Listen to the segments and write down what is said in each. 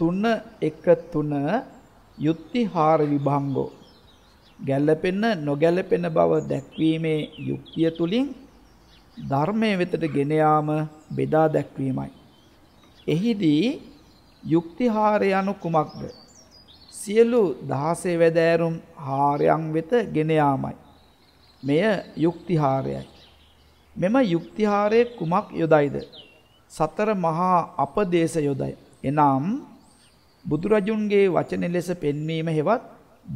තුන එක තුන යුක්ති හාර විභංගෝ ගැළපෙන නොගැළපෙන බව දැක්වීමේ යුක්තිය තුලින් ධර්මයේ වෙතට ගෙන යාම බෙදා දැක්වීමයි. එහිදී යුක්තිහාරය anu කුමක්ද? සියලු 16 වැදෑරුම් හාරයන් වෙත ගෙන යාමයි. මෙය යුක්තිහාරයයි. මෙම යුක්තිහාරයේ කුමක් යොදයිද? සතර මහා අපදේශ යොදයි. එනම් බුදුරජුන්ගේ වචන ලෙස පෙන්වීම හෙවත්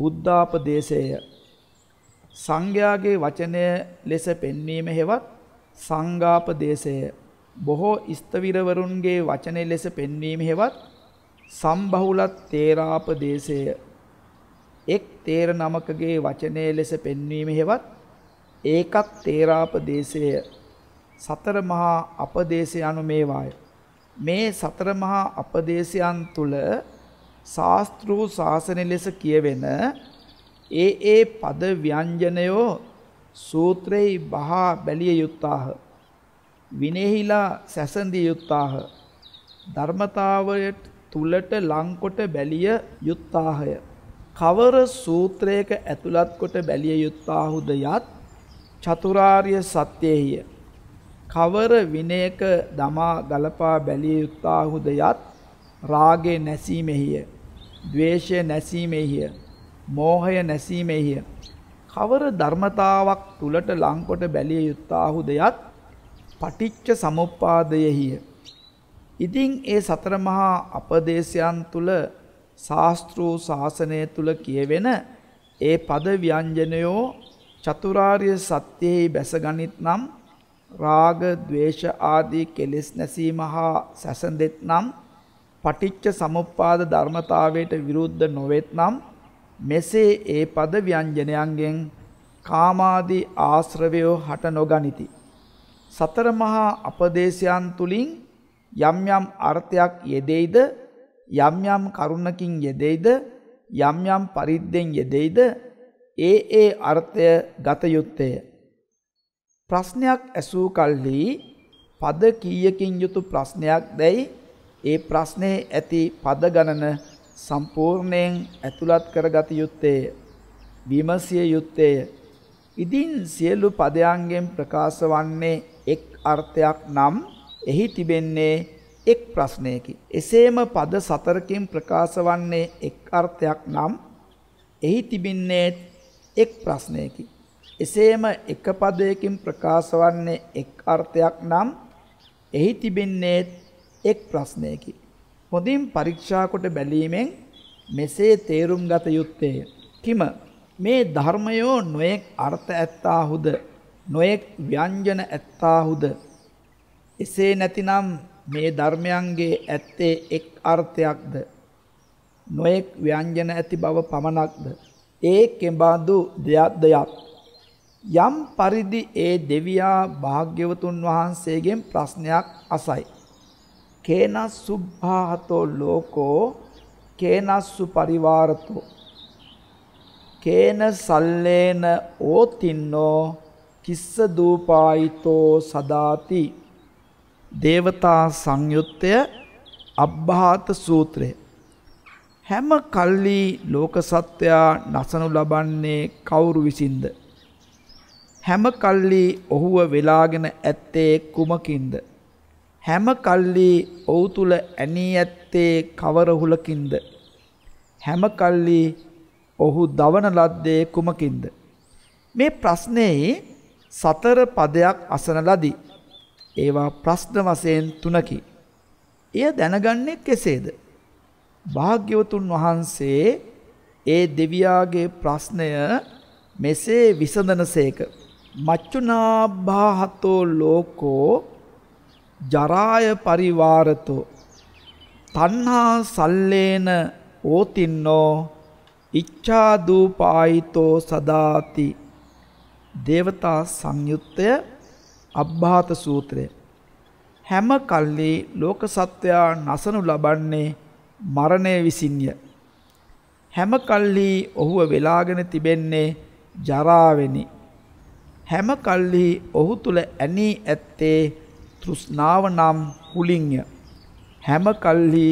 බුද්ධාපදේශය සංඝයාගේ වචනය ලෙස පෙන්වීම හෙවත් සංඝාපදේශය බොහෝ ස්තවිරවරුන්ගේ වචන ලෙස පෙන්වීම හෙවත් සම්බහුලත් තේරාපදේශය එක් තේර නමකගේ වචනය ලෙස පෙන්වීම හෙවත් ඒකත් තේරාපදේශය සතර මහා අපදේශය අනු මේවාය මේ සතර මහා අපදේශයන් තුල ශාස්ත්‍රු ශාසන ලෙස කියවෙන ඒ ඒ පද ව්‍යංජනයෝ සූත්‍රෙයි බහා බැලිය යුත්තාහ විනේහිලා සැසඳිය යුත්තාහ ධර්මතාවයට තුලට ලංකොට බැලිය යුත්තාහය කවර සූත්‍රයක ඇතුළත් කොට බැලිය යුත්තාහුද යත් චතුරාර්ය සත්‍යෙහිය කවර විනයක දමා ගලපා බැලිය යුත්තාහුද යත් රාගේ නැසීමෙහිය ද්වේෂය නැසීමේහිය, මෝහය නැසීමේහිය. කවර ධර්මතාවක් තුලට ලංකොට බැලිය යුත්තාහු දෙයත් පටිච්ච සමුප්පාදයෙහිය. ඉතින් ඒ සතර මහා අපදේශයන් තුල ශාස්ත්‍රූ ශාසනය තුල කියවෙන ඒ පද ව්‍යංජනයෝ චතුරාර්ය සත්‍යයේ බැසගනිත් නම් රාග, ద్వේෂ ආදී කෙලෙස් නැසීම හා සැසඳෙත් නම් පටිච්ච සමුප්පාද ධර්මතාවයට විරුද්ධ නොවෙත්නම් මෙසේ ඒ පද ව්‍යංජනයන්ගෙන් කාමාදී ආශ්‍රවය හට නොගනිති. සතර මහා අපදේශයන් තුලින් යම් යම් අර්ථයක් යෙදෙයිද යම් යම් කරුණකින් යෙදෙයිද යම් යම් පරිද්දෙන් යෙදෙයිද ඒ ඒ අර්ථය ගත යුත්තේ ප්‍රශ්නයක් ඇසූ කල්හි පද කීයකින් යුතු ප්‍රශ්නයක් දැයි ඒ ප්‍රශ්නේ ඇති පද ගණන සම්පූර්ණයෙන් ඇතුළත් කරගත යුත්තේ විමසිය යුත්තේ ඉදින් සියලු පදයන්ගෙන් ප්‍රකාශ වන්නේ එක් අර්ථයක් නම් එහි තිබෙන්නේ එක් ප්‍රශ්නයකි එසේම පද සතරකින් ප්‍රකාශ වන්නේ එක් අර්ථයක් නම් එහි තිබින්නේ එක් ප්‍රශ්නයකි එසේම එක පදයකින් ප්‍රකාශ වන්නේ එක් අර්ථයක් නම් එහි තිබෙන්නේ එක් ප්‍රශ්නයකි. හොඳින් පරීක්ෂා කොට බැලීමෙන් මෙසේ තේරුම් ගත යුත්තේ කිම මේ ධර්මයෝ නොයෙක් අර්ථ ඇත්තාහුද නොයෙක් ව්‍යංජන ඇත්තාහුද එසේ නැතිනම් මේ ධර්මයන්ගේ ඇත්තේ එක් අර්ථයක්ද නොයෙක් ව්‍යංජන ඇති බව පමණක්ද ඒ කෙඹඳු දෙයක්ද යම් පරිදි ඒ දෙවියා භාග්‍යවතුන් වහන්සේගෙන් ප්‍රශ්නයක් අසයි කේනස්සුබ්භාහතෝ ලෝකෝ කේනස්සු පරිවාරතෝ කේන සල්ලේන ඕතින්නෝ කිස්ස දූපායිතෝ සදාති දේවතා සංයුත්තය අබ්භාත සූත්‍රය හැම කල්ලි ලෝක සත්වයා නසනු ලබන්නේ කවුරු විසින්ද හැම කල්ලි ඔහුව වෙලාගෙන ඇත්තේ කුමකින්ද හැම කල්ලි ඔව් තුල ඇනී ඇත්තේ කවර හුලකින්ද හැම කල්ලි ඔහු දවන ලද්දේ කුමකින්ද මේ ප්‍රශ්නේ සතර පදයක් අසන ලදී ඒවා ප්‍රශ්න වශයෙන් තුනකි එය දැනගන්නේ කෙසේද භාග්‍යවතුන් වහන්සේ ඒ දෙවියාගේ ප්‍රශ්නය මෙසේ විසඳනසේක මච්චුනාභාහතෝ ලෝකෝ ජරාය පරිවාරතෝ තණ්හා සල්ලේන ඕතින්නෝ ඉච්ඡා දූපායිතෝ සදාති දේවතා සංයුත්තය අබ්බාත සූත්‍රය හැම කල්ලි ලෝක සත්වයා නසනු ලබන්නේ මරණය විසින්ය හැම කල්ලි ඔහුව වෙලාගෙන තිබෙන්නේ ජරාවෙනි හැම කල්ලි ඔහු තුල ඇනී ඇත්තේ තෘෂ්ණාව නම් කුලින්ය. හැම කල්හි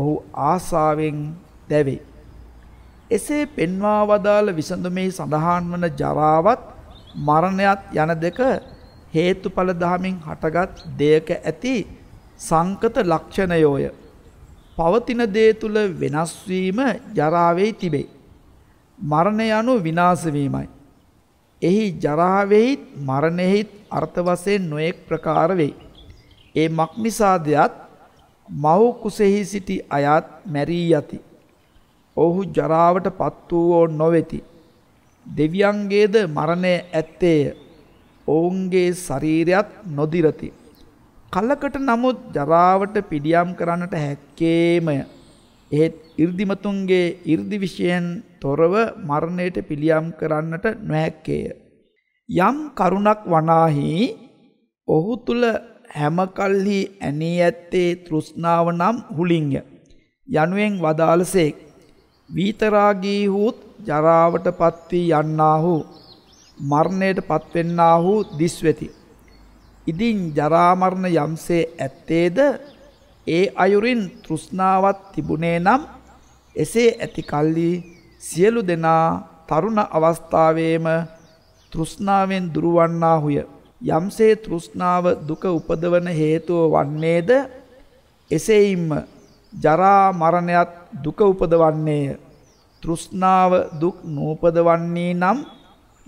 ඔහු ආසාවෙන් දැවේ. එසේ පෙන්වා වදාළ විසඳුමේ සඳහන් වන ජරාවත් මරණයත් යන දෙක හේතුඵල දහමින් හටගත් දෙයක ඇති සංකත ලක්ෂණයෝය. පවතින දේ තුල වෙනස් වීම ජරාවේ තිබේ. මරණය anu විනාශ වීමයි. එහි ජරාවෙහිත් මරණෙහිත් අර්ථ වශයෙන් නොඑක් ප්‍රකාර වෙයි. ඒ මක්නිසාදයත් මව් කුසෙහි සිටි අයත් මැරී යති. ඔහු ජරාවට පත් වූවෝ නොවෙති. දෙවියන්ගේද මරණය ඇත්තේය. ඔවුන්ගේ ශරීරයත් නොදිරති. කලකට නමුත් ජරාවට පිඩියම් කරන්නට හැක්කේමය. එහෙත් 이르දිමතුන්ගේ 이르දි විශයෙන් තොරව මරණයට පිළියම් කරන්නට නොහැක්කේය. යම් කරුණක් වනාහි ඔහු තුල හැමකල්හි ඇනී ඇත්තේ තෘෂ්ණාව නම් හුලින්ය යනුවෙන් වදාළසේක් වීතරාගී හූත් ජරාවට පත් වී යන්නාහු මරණයට පත් වෙන්නාහු දිස් වෙති. ඉදින් ජරා මරණ යම්සේ ඇත්තේද ඒ අයුරින් තෘෂ්ණාවක් තිබුණේ නම් එසේ ඇති කල්ලි සියලු දෙනා තරුණ අවස්ථාවේම තෘෂ්ණාවෙන් දුරවන්නාහුය. යම්සේ තෘෂ්ණාව දුක උපදවන හේතුව වන්නේද එසේයින්ම ජරා මරණයත් දුක උපදවන්නේය. තෘෂ්ණාව දුක් නූපදවන්නේ නම්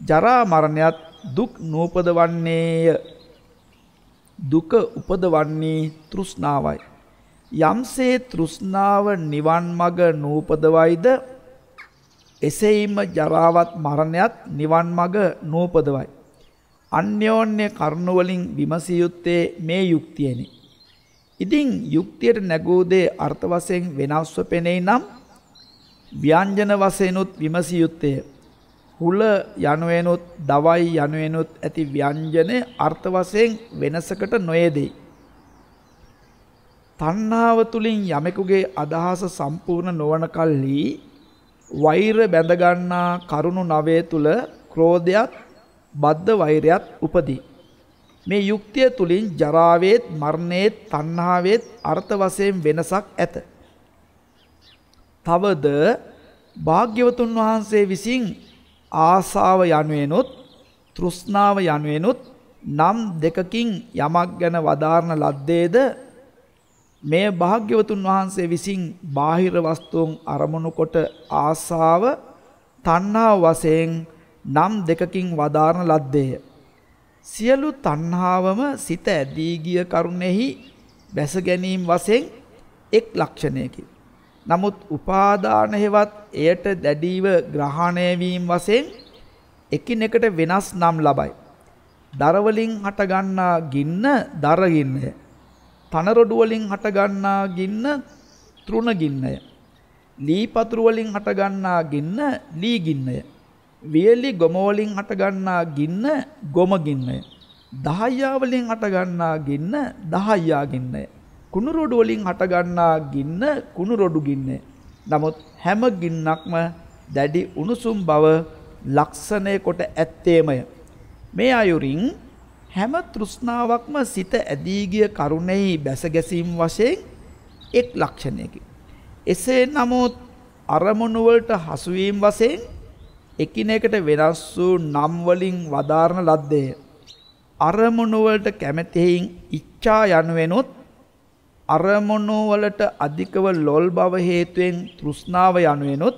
ජරා මරණයත් දුක් නූපදවන්නේය. දුක උපදවන්නේ තෘෂ්ණාවයි. යම්සේ තෘෂ්ණාව නිවන් මඟ නූපදවයිද එසේයින්ම ජරාවත් මරණයත් නිවන් මඟ නූපදවයි. අන්‍යෝන්‍ය කරුණුවලින් විමසිය යුත්තේ මේ යුක්තියනි. ඉතින් යුක්තියට නැගූ දේ අර්ථ වශයෙන් වෙනස්ව පෙනෙයි නම් ව්‍යංජන වශයෙන්ුත් විමසිය යුත්තේ හුල යනුවෙනුත් දවයි යනුවෙනුත් ඇති ව්‍යංජනේ අර්ථ වශයෙන් වෙනසකට නොයේදී. තණ්හාව තුලින් යමෙකුගේ අදහස සම්පූර්ණ නොවන කල්හි වෛර බැඳ ගන්නා කරුණු නවයේ තුල ක්‍රෝධයත් බද්ධ වෛරයත් උපදී. මේ යුක්තිය තුලින් ජරාවේත් මරණේත් තණ්හාවේත් අර්ථ වශයෙන් වෙනසක් ඇත. තවද භාග්‍යවතුන් වහන්සේ විසින් ආසාව යනුවෙනුත් තෘෂ්ණාව යනුවෙනුත් නම් දෙකකින් යමක් ගැන වදාරන ලද්දේද මේ භාග්‍යවතුන් වහන්සේ විසින් බාහිර වස්තුන් අරමුණු කොට ආසාව තණ්හා වශයෙන් නම් දෙකකින් වදාරන ලද්දේය. සියලු තණ්හාවම සිත ඇදී ගිය කරුණෙහි බැස ගැනීම වශයෙන් එක් ලක්ෂණයකි. නමුත් උපාදාන හේවත් එයට දැඩිව ග්‍රහණය වීම වශයෙන් එකිනෙකට වෙනස් නම් ලබයි. දර වලින් හටගන්නා ගින්න දරගින්නේ තනරොඩු වලින් හටගන්නා ගින්න තෘණ ගින්නය. ලී පතුරු වලින් හටගන්නා ගින්න ලී ගින්නය. වියලි ගොම වලින් හටගන්නා ගින්න ගොම ගින්නය. දහයියා වලින් හටගන්නා ගින්න දහයියා ගින්නය. කුණු රොඩු වලින් හටගන්නා ගින්න කුණු රොඩු ගින්නය. නමුත් හැම ගින්නක්ම දැඩි උණුසුම් බව ලක්ෂණය කොට ඇත්තේමය. මේ අයුරින් හැම තෘෂ්ණාවක්ම සිත ඇදී ගිය කරුණෙහි බැස ගැසීම වශයෙන් එක් ලක්ෂණයකි. එසේ නමුත් අරමුණු වලට හසු වීම වශයෙන් එකිනෙකට වෙනස් වූ නම් වලින් වදාරන ලද්දේ අරමුණු වලට කැමැතියින් ඉච්ඡා යනුවෙනුත් අරමුණු වලට අධිකව ලොල් බව හේතුවෙන් තෘෂ්ණාව යනුවෙනුත්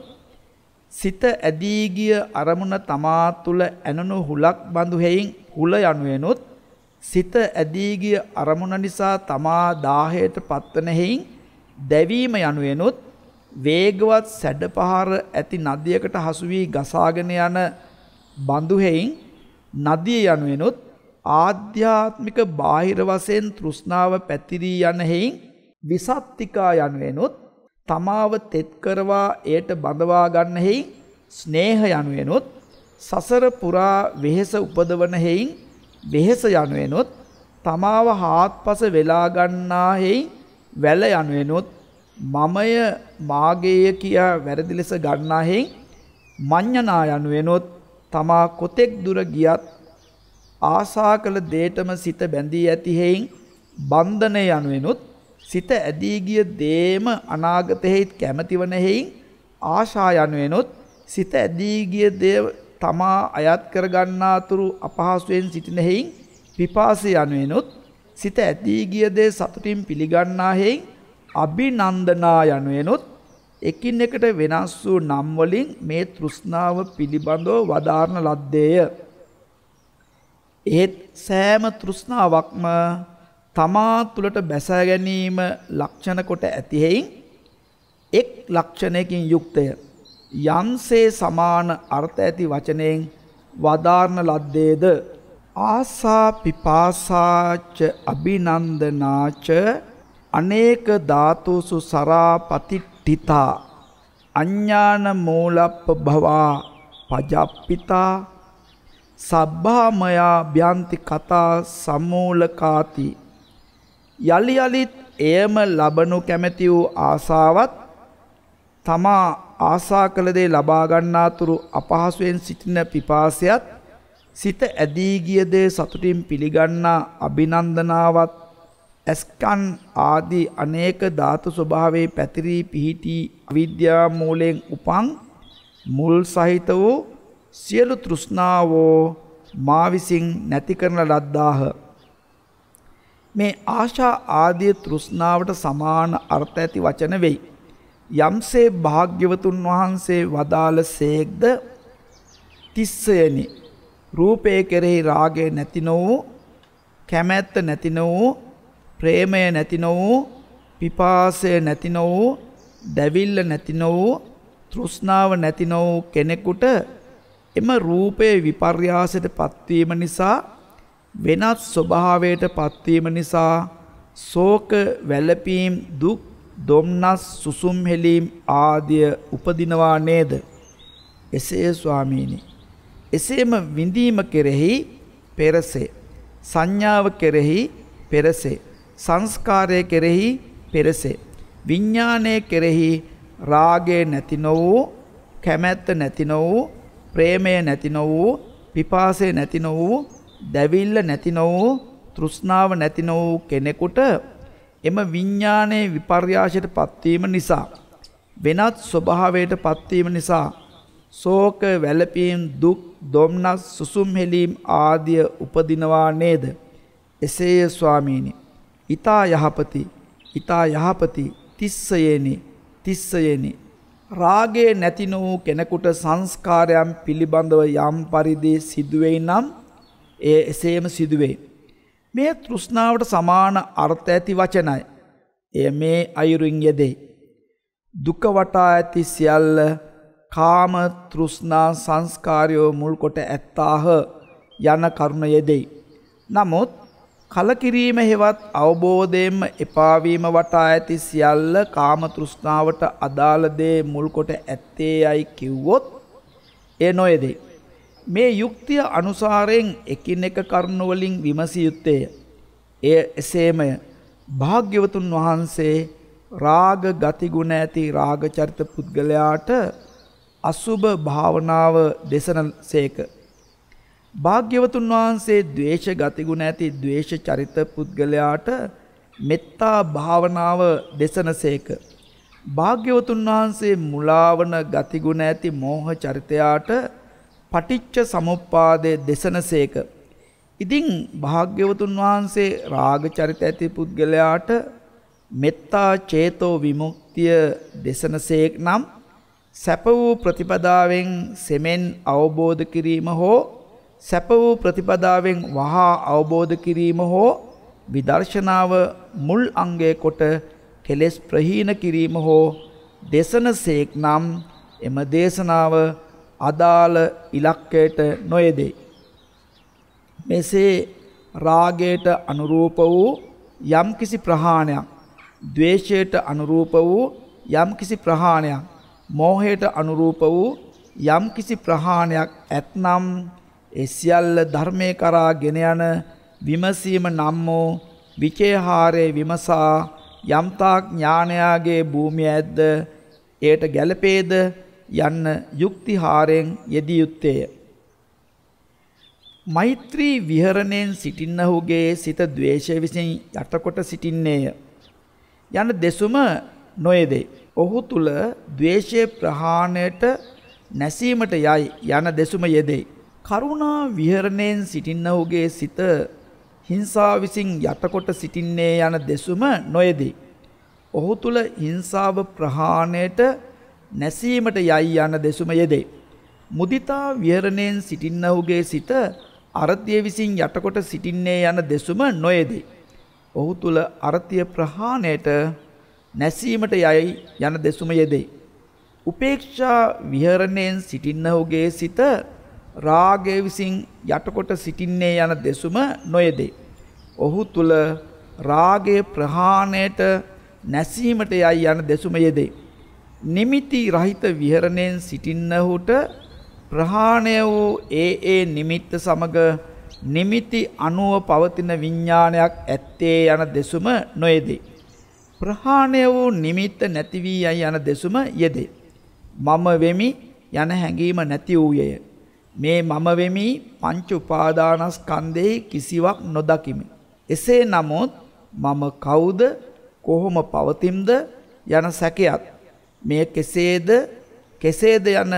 සිත ඇදී ගිය අරමුණ තමා තුළ ඇනනු හුලක් බඳු හේයින් හුල යනුවෙනුත් සිත ඇදී ගිය අරමුණ නිසා තමා දාහයට පත්වන හේයින් දැවීම යනුවෙනුත් වේගවත් සැඩපහර ඇති නදියකට හසු වී ගසාගෙන යන බඳු හේයින් නදිය යනුවෙනුත් ආධ්‍යාත්මික බාහිර වශයෙන් තෘෂ්ණාව පැතිරී යන හේයින් විසත්තිකා යනුවෙනුත් තමාව තෙත් කරවා එයට බඳවා ගන්න හේයින් ස්නේහ යනුවෙනුත් සසර පුරා වෙහෙස උපදවන හේයින් වෙහෙස යනුවෙනොත් තමාව හාත්පස වෙලා ගන්නා හේයි වැල යනුවෙනොත් මමය මාගේය කියා වැරදි ලෙස ගන්නා හේයි මඤ්ඤණා යනුවෙනොත් තමා කොතෙක් දුර ගියත් ආසා කළ දේටම සිත බැඳී ඇති හේයින් බන්ධනය යනුවෙනොත් සිත ඇදී ගිය දේම අනාගතෙහි කැමැතිවන හේයින් ආශා යනුවෙනොත් සිත ඇදී ගිය දේ තමා අයත් කරගන්නාතුරු අපහසුවෙන් සිටින හේයින් පිපාසය යනුවෙනුත් සිත ඇදී ගිය දේ සතුටින් පිළිගන්නා හේයින් අභිනන්දනා යනුවෙනුත් එකින් එකට වෙනස් වූ නම් වලින් මේ තෘෂ්ණාව පිළිබඳව වදාරන ලද්දේය. ඒත් සෑම තෘෂ්ණාවක්ම තමා තුළට බැසා ගැනීම ලක්ෂණ කොට ඇති හේයින් එක් ලක්ෂණයකින් යුක්තය. යම්සේ සමාන අර්ථ ඇති වචනයෙන් වදාරණ ලද්දේද ආසා පිපාසාච අභිනන්දනාච අනේක ධාතුසු සරාපතිට්ඨිතා අඥාන මූලප්ප භවා පජප්පිතා සබ්බාමයා භ්‍යන්ති කතා සම්මූලකාති යලි යලිත් එයම ලබනු කැමැති වූ ආසාවත් තමා ආසා කළ දේ ලබා ගන්නාතුරු අපහසුවෙන් සිටින පිපාසයත් සිත ඇදී ගිය දේ සතුටින් පිළිගන්නා අභිනන්දනාවත් ඇස්කන් ආදී අනේක ධාතු ස්වභාවයේ පැතිරී පිහිටි අවිද්‍යා මූලයෙන් උපන් මුල් සහිත වූ සියලු තෘෂ්ණාවෝ මා විසින් නැති කරන ලද්දාහ මේ ආශා ආදී තෘෂ්ණාවට සමාන අර්ථ ඇති වචන වෙයි යම්සේ භාග්‍යවතුන් වහන්සේ වදාළ සේක්ද තිස්සයනි රූපය කෙරෙහි රාගය නැතින වූ කැමැත්ත නැතින වූ ප්‍රේමය නැතින වූ පිපාසය නැතින වූ දැවිල්ල නැතින වූ තෘෂ්ණාව නැතින වූ කෙනෙකුට එම රූපයේ විපර්යාසයට පත්වීම නිසා වෙනත් ස්වභාවයට පත්වීම නිසා ශෝක වැළපීම් දුක් දුම්නස් සුසුම් හෙලීම් ආදිය උපදිනවා නේද? එසේ ස්වාමීනි. එසේම විඳීම කෙරෙහි පෙරසේ සංඥාව කෙරෙහි පෙරසේ සංස්කාරය කෙරෙහි පෙරසේ විඥානය කෙරෙහි රාගය නැති නොවූ කැමැත්ත නැති නොවූ ප්‍රේමය නැති නොවූ පිපාසය නැති නොවූ දැවිල්ල නැති නොවූ තෘෂ්ණාව නැති නොවූ කෙනෙකුට එම විඤ්ඥානයේ විපර්යාශයට පත්වීම නිසා. වෙනත් ස්වභාවයට පත්වීම නිසා සෝක වැලපීම් දුක් දොම්නස් සුසුම් හෙලීම් ආදිය උපදිනවා නේද. එසේය ස්වාමීනි. ඉතා යහපති ඉතා යහපති තිස්සයේනි තිස්සයේනි රාගේ නැති නොවූ කෙනෙකුට සංස්කාරයන් පිළිබඳව යම් පරිදි සිදුවෙයි නම් එය එසේම සිදුවේ. මේ තෘෂ්ණාවට සමාන අර්ථ ඇති වචනයි. එය මේ අයුරින් යෙදෙයි. දුක වටා ඇති සියල්ල කාම තෘෂ්ණා සංස්කාරයෝ මුල් කොට ඇත්තාහ යන කරුණ යෙදෙයි. නමුත් කලකිරීම හෙවත් අවබෝධයෙන්ම එපාවීම වටා ඇති සියල්ල කාම තෘෂ්ණාවට අදාළ දේ මුල් කොට ඇත්තේ යයි කිව්වොත් ඒ නොයේදී මේ යුක්තිය අනුසාරයෙන් එකින් එක කරුණුවලින් විමසිය යුත්තේ එය එසේමය භාග්‍යවතුන් වහන්සේ රාග ගතිගුණ ඇති රාග චරිත පුද්ගලයාට අසුභ භාවනාව දෙසන සේක. භාග්‍යවතුන් වහන්සේ දවේශ ගතිගුණ ඇති දවේශ චරිත පුද්ගලයාට මෙත්තා භාවනාව දෙසන සේක. භාග්‍යවතුන් වහන්සේ මුලාවන ගතිගුණ ඇති මෝහ චරිතයාට පටිච්ච සමුප්පාදයේ දේශනසේක. ඉතින් භාග්‍යවතුන් වහන්සේ රාග චරිත ඇති පුද්ගලයාට මෙත්තා චේතෝ විමුක්තිය දේශනසේක් නම් සැප වූ ප්‍රතිපදාවෙන් සෙමෙන් අවබෝධ කිරීම හෝ සැප වූ ප්‍රතිපදාවෙන් වහා අවබෝධ කිරීම හෝ විදර්ශනාව මුල් අංගය කොට කෙලෙස් ප්‍රහීන කිරීම හෝ දේශනසේක් නම් එම දේශනාව අදාළ ඉලක්කයට නොයදේ. මෙසේ රාගයට අනුරූප වූ යම්කිසි ප්‍රහාණයක්, ద్వේෂයට අනුරූප වූ යම්කිසි ප්‍රහාණයක්, මෝහයට අනුරූප වූ යම්කිසි ප්‍රහාණයක් ඇතනම් ඒ සියල්ල ධර්මයේ කරා ගෙන යන විමසීම නම් වූ විචේහාරේ විමසා යම්තාක් ඥානයාගේ භූමිය ඇද්ද එයට ගැළපේද යන්න යුක්තිහාරයෙන් යෙදිය යුත්තේය. මෛත්‍රී විහරණයෙන් සිටින්නහුගේ සිත ද්වේෂය විසින් යටකොට සිටින්නේය. යන දෙසුම නොයදේ. ඔහු තුල ද්වේෂය ප්‍රහාණයට නැසීමට යයි යන දෙසුම යෙදේ. කරුණා විහරණයෙන් සිටින්නහුගේ සිත හිංසා විසින් යටකොට සිටින්නේ යන දෙසුම නොයදේ. ඔහු තුල හිංසාව ප්‍රහාණයට නැසීමට යයි යන දෙසුම යෙදේ. මුදිතා විහරණයෙන් සිටින්නහුගේ සිත අරතිය විසින් යටකොට සිටින්නේ යන දෙසුම නොයේදී. ඔහු තුල අරතිය ප්‍රහාණයට නැසීමට යයි යන දෙසුම යෙදේ. උපේක්ෂා විහරණයෙන් සිටින්නහුගේ සිත රාගය විසින් යටකොට සිටින්නේ යන දෙසුම නොයේදී. ඔහු තුල රාගයේ ප්‍රහාණයට නැසීමට යයි යන දෙසුම යෙදේ. නිමිති රහිත විහරණයෙන් සිටින්නහුට ප්‍රහාණය වූ ඒ ඒ නිමිත්ත සමග නිමිති අනුව පවතින විඤ්ඥානයක් ඇත්තේ යන දෙසුම නොයදේ. ප්‍රහාණය වූ නිමිත්ත නැතිවී යයි යන දෙසුම යෙදේ. මම වෙමි යන හැඟීම නැති වූයය. මේ මම වෙමි පංච උපාදානස්කන්ධෙහි කිසිවක් නොදකිමි. එසේ නමුත් මම කවුද කොහොම පවතිම්ද යන සැකයත් මේ කෙසේද කෙසේද යන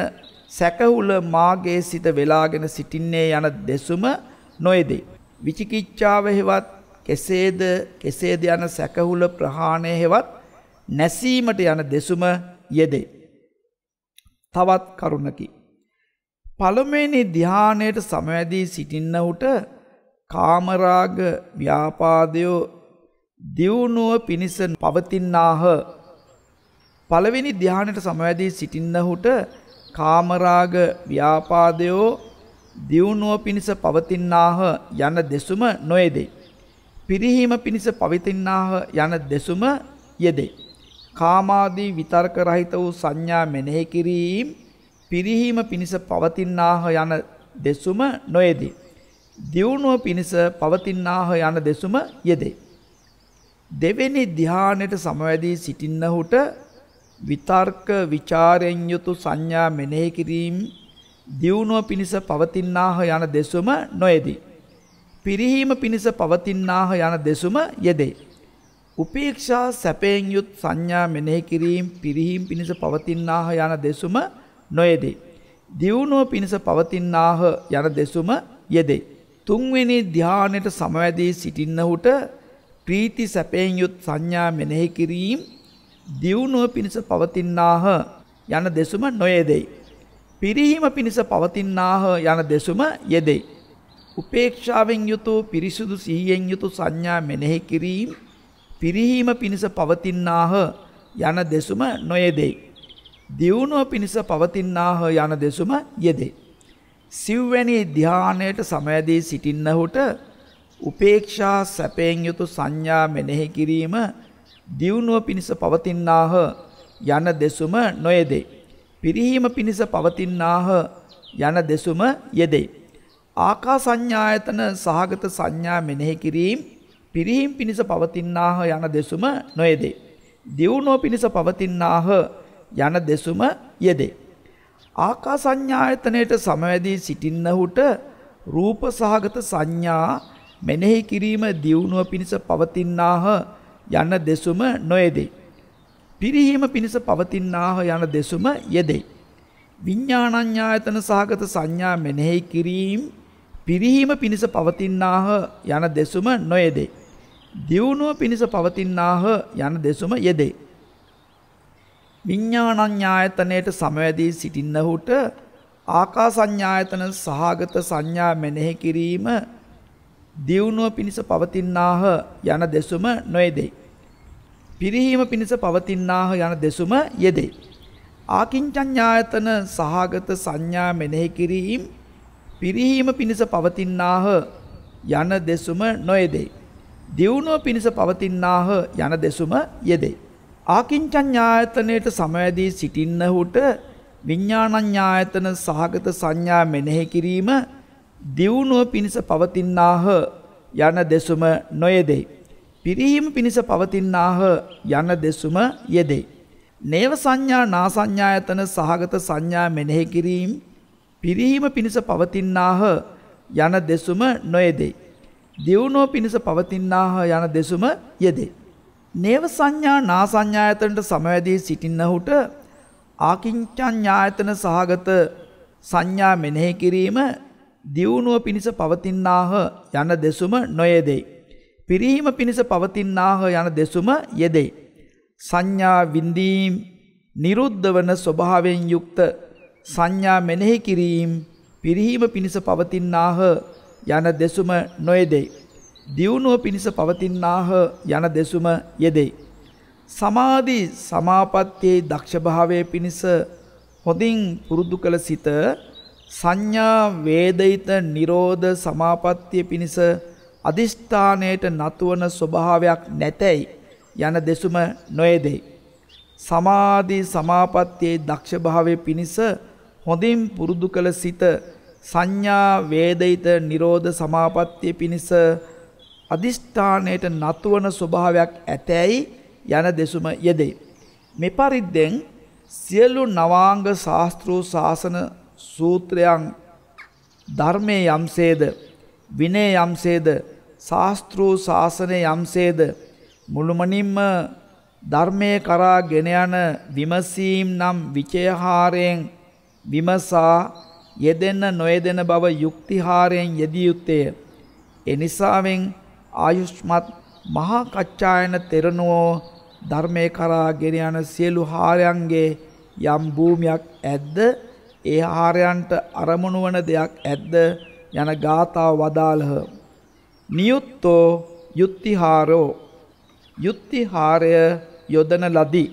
සැකහුල මාගේ සිත වෙලාගෙන සිටින්නේ යන දෙසුම නොයදේ. විචිකිච්ඡාව හෙවත් කෙසේද කෙසේද යන සැකහුල ප්‍රහාණය හෙවත් නැසීමට යන දෙසුම යෙදේ. තවත් කරුණකි. පළමුවෙනි ධ්‍යානයට සමවැදී සිටින්නහුට කාමරාග ව්‍යාපාදයෝ දියුණුව පිණිස පවතින්නාහ පළවෙනි ධ්‍යානයට සමවැදී සිටින්නහුට කාමරාග ව්‍යාපාදයෝ දියුණුව පිණිස පවතින්නාහ යන දෙසුම නොයදෙයි. පිරිහීම පිණිස පවතින්නාහ යන දෙසුම යෙදෙයි. කාමාදී විතර්ක රහිත වූ සංඥා මෙනෙහි කිරීම පිරිහීම පිණිස පවතින්නාහ යන දෙසුම නොයේදී. දියුණුව පිණිස පවතින්නාහ යන දෙසුම යෙදේ. දෙවෙනි ධ්‍යානයට සමවැදී සිටින්නහුට විතර්ක ਵਿਚාරයෙන් යුතු සංඥා මෙනෙහි කිරීම දියුණුව පිණිස පවතිනාහ යන දෙසුම නොයේදී. පිරිහීම පිණිස පවතිනාහ යන දෙසුම යෙදේ. උපේක්ෂා සැපයෙන් යුත් සංඥා මෙනෙහි කිරීම පිරිහීම පිණිස පවතිනාහ යන දෙසුම නොයේදේ. දියුණුව පිණිස පවතිනාහ යන දෙසුම යෙදේ. තුන්වෙනි ධානයට සමවැදී සිටින්නහුට ප්‍රීති සැපයෙන් යුත් සංඥා මෙනෙහි කිරීම දියුණුව පිණිස පවතින්නාහ යන දෙසුම නොයෙදෙයි. පිරිහීම පිණිස පවතින්නාහ යන දෙසුම යෙදෙයි. උපේක්ෂාවෙන් යුතු පිරිසුදු සිහියෙන් යුතු සංඥා මෙනෙහි කිරීම පිරිහීම පිණිස පවතින්නාහ යන දෙසුම නොයෙදෙයි. දියුණුව පිණිස පවතින්නාහ යන දෙසුම යෙදෙයි. සිව්වැනි ධ්‍යානයට සමවැදී සිටින්නහුට උපේක්ෂා සැපයෙන් යුතු සංඥා මෙනෙහි කිරීම දියුණුව පිණිස පවතින්නාහ යන දෙසුම නොයදේ. පිරිහීම පිණිස පවතින්නාහ යන දෙසුම යෙදේ. ආකා සංඥායතන සහගත සංඥා මෙනෙහි කිරීම් පිරිහීම් පිණිස පවතින්නාහ යන දෙසුම නොයදේ. දියුණුව පිණිස පවතින්නාහ යන දෙසුම යෙදේ. ආකා සංඥායතනයට සමවැදී සිටින්නහුට රූප සහගත සංඥා මෙනෙහි කිරීම දියුණුව පිණිස පවතින්නාහ යන දෙසුම නොයෙදෙයි. පිරිහීම පිණිස පවතිනාහ යන දෙසුම යෙදෙයි. විඤ්ඤාණඤ්ඤායතන සහගත සංඥා මෙනෙහි කිරීම පිරිහීම පිණිස පවතිනාහ යන දෙසුම නොයෙදෙයි. දියුණුව පිණිස පවතිනාහ යන දෙසුම යෙදෙයි. විඤ්ඤාණඤ්ඤායතනයට සමවැදී සිටින්නහුට ආකාසඤ්ඤායතන සහගත සංඥා මෙනෙහි කිරීම දියුණුව පිණිස පවතිනාහ යන දෙසුම නොයදෙයි. පිරිහීම පිණිස පවතිනාහ යන දෙසුම යෙදෙයි. ආකින්චඤ්ඤායතන සහගත සංඥා මෙනෙහි කිරීම පිරිහීම පිණිස පවතිනාහ යන දෙසුම නොයදෙයි. දියුණුව පිණිස පවතිනාහ යන දෙසුම යෙදෙයි. ආකින්චඤ්ඤායතනයට සමවැදී සිටින්නහුට විඥානඤ්ඤායතන සහගත සංඥා මෙනෙහි කිරීම දියුණුව පිණිස පවතින්නාහ යන දෙසුම නොයෙදෙයි. පිරිහීම පිණිස පවතින්නාහ යන දෙසුම යෙදෙයි. නේව සංඥා නාසඤ්ඤායතන සහගත සංඥා මෙනෙහි කිරීම පිරිහීම පිණිස පවතින්නාහ යන දෙසුම නොයෙදෙයි. දියුණුව පිණිස පවතින්නාහ යන දෙසුම යෙදෙයි. නේව සංඥා නාසඤ්ඤායතනට සමවැදී සිටින්නහුට ආකින්චඤ්ඤායතන සහගත සංඥා මෙනෙහි කිරීම දියුණුව පිණිස පවතින්නාහ යන දෙසුම නොයදෙයි. පිරීම පිණිස පවතින්නාහ යන දෙසුම යෙදෙයි. සංඥා වින්දීම් නිරුද්ධ වන ස්වභාවයෙන් යුක්ත සංඥා මෙනෙහි කිරීම් පිරිහීම පිණිස පවතින්නාහ යන දෙසුම නොයදෙයි. දියුණුව පිණිස පවතින්නාහ යන දෙසුම යෙදෙයි. සමාධි සමාපත්තියේ දක්ෂභාවය පිණිස හොඳින් පුරුදු කළ සිත සංඥා වේදිත නිරෝධ සමාපත්තිය පිණිස අදිෂ්ඨානයට නතුවන ස්වභාවයක් නැතයි යන දෙසුම නොයේදෙයි. සමාධි සමාපත්තියේ දක්ෂභාවයේ පිණිස හොඳින් පුරුදු කළ සිත සංඥා වේදිත නිරෝධ සමාපත්තිය පිණිස අදිෂ්ඨානයට නතුවන ස්වභාවයක් ඇතැයි යන දෙසුම යෙදෙයි. මෙපරිද්දෙන් සියලු නවාංග ශාස්ත්‍රූ ශාසන සූත්‍රයන් ධර්මයේ යම්සේද විනය යම්සේද ශාස්ත්‍රූ ශාසනය යම්සේද මුළුමනින්ම ධර්මය කරා ගෙන යන විමසීම් නම් විචයහාරයෙන් විමසා යෙදෙන්න නොයෙදෙන බව යුක්තිහාරයෙන් යෙදිය යුත්තේ. එනිසාවෙන් ආයුෂ්මත් මහා කච්චායන තෙරණුවෝ ධර්මය කරා ගෙන යන සියලු හාරයන්ගේ යම් භූමියක් ඇද්ද ඒ ආර්යන්ට අරමුණු වන දෙයක් ඇද්ද යන ගාථාව වදාළහ. නියුත්තෝ යුත්තිහාරෝ යුත්තිහාරය යොදන ලදී.